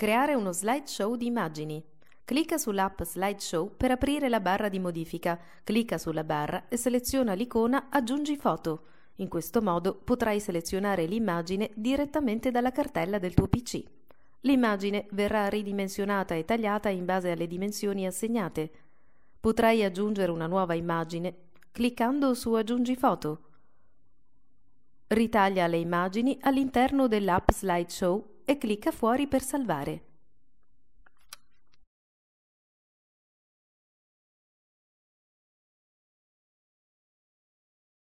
Creare uno slideshow di immagini. Clicca sull'app Slideshow per aprire la barra di modifica. Clicca sulla barra e seleziona l'icona Aggiungi foto. In questo modo potrai selezionare l'immagine direttamente dalla cartella del tuo PC. L'immagine verrà ridimensionata e tagliata in base alle dimensioni assegnate. Potrai aggiungere una nuova immagine cliccando su Aggiungi foto. Ritaglia le immagini all'interno dell'app Slideshow e clicca fuori per salvare.